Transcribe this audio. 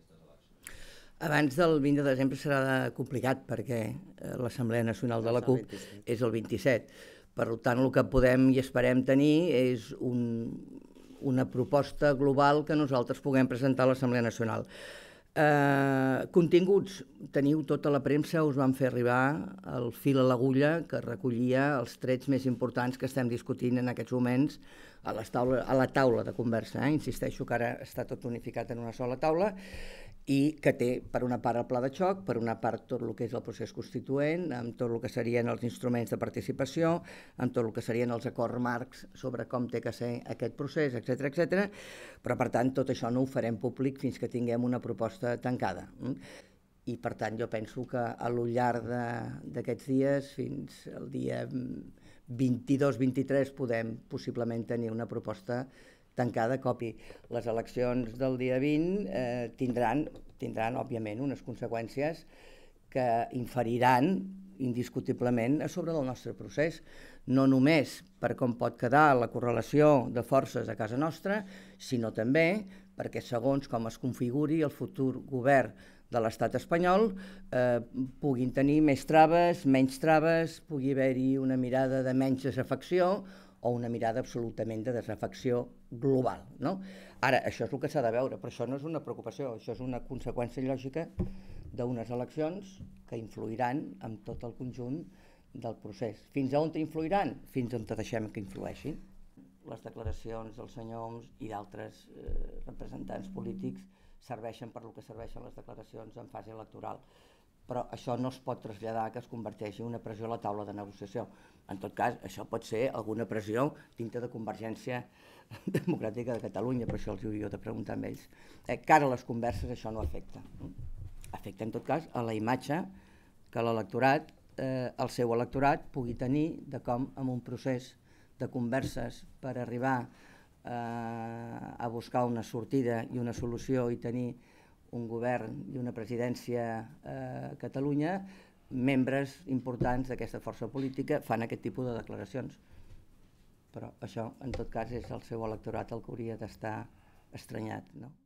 aquestes eleccions? Abans del 20 de desembre serà complicat perquè eh, l'Assemblea Nacional de la CUP és el 27. Per tant, el que podem i esperem tenir és un, una proposta global que nosaltres puguem presentar a l'Assemblea Nacional. Eh, continguts. Teniu tota la premsa, us van fer arribar el fil a l'agulla que recollia els trets més importants que estem discutint en aquests moments a, les taula, a la taula de conversa. Eh? Insisteixo que ara està tot unificat en una sola taula i que té per una part el pla de xoc, per una part tot el que és el procés constituent, amb tot el que serien els instruments de participació, amb tot el que serien els acords marcs sobre com té que ser aquest procés, etc etc. però per tant tot això no ho farem públic fins que tinguem una proposta porta eh, tancada. Mm? I per tant jo penso que a lo llarg d'aquests dies fins al dia 22-23 mm, podem possiblement tenir una proposta tancada copi. Les eleccions del dia 20 eh, tindran, tindran, òbviament, unes conseqüències eh, que inferiran indiscutiblement a sobre del nostre procés, no només per com pot quedar la correlació de forces a casa nostra, sinó també perquè segons com es configuri el futur govern de l'estat espanyol eh, puguin tenir més traves, menys traves, pugui haver-hi una mirada de menys desafecció o una mirada absolutament de desafecció global. No? Ara, això és el que s'ha de veure, però això no és una preocupació, això és una conseqüència lògica d'unes eleccions que influiran en tot el conjunt del procés. Fins a on influiran? Fins on te deixem que influeixin. Les declaracions del senyor Homs i d'altres eh, representants polítics serveixen per lo que serveixen les declaracions en fase electoral però això no es pot traslladar que es converteixi en una pressió a la taula de negociació. En tot cas, això pot ser alguna pressió dintre de Convergència Democràtica de Catalunya, però això els hauria de preguntar amb ells. Eh, cara a les converses això no afecta. Afecta, en tot cas, a la imatge que l'electorat, eh, el seu electorat, pugui tenir de com en un procés de converses per arribar eh, a buscar una sortida i una solució i tenir un govern i una presidència eh, a Catalunya, membres importants d'aquesta força política fan aquest tipus de declaracions. Però això, en tot cas, és el seu electorat el que hauria d'estar estranyat. No?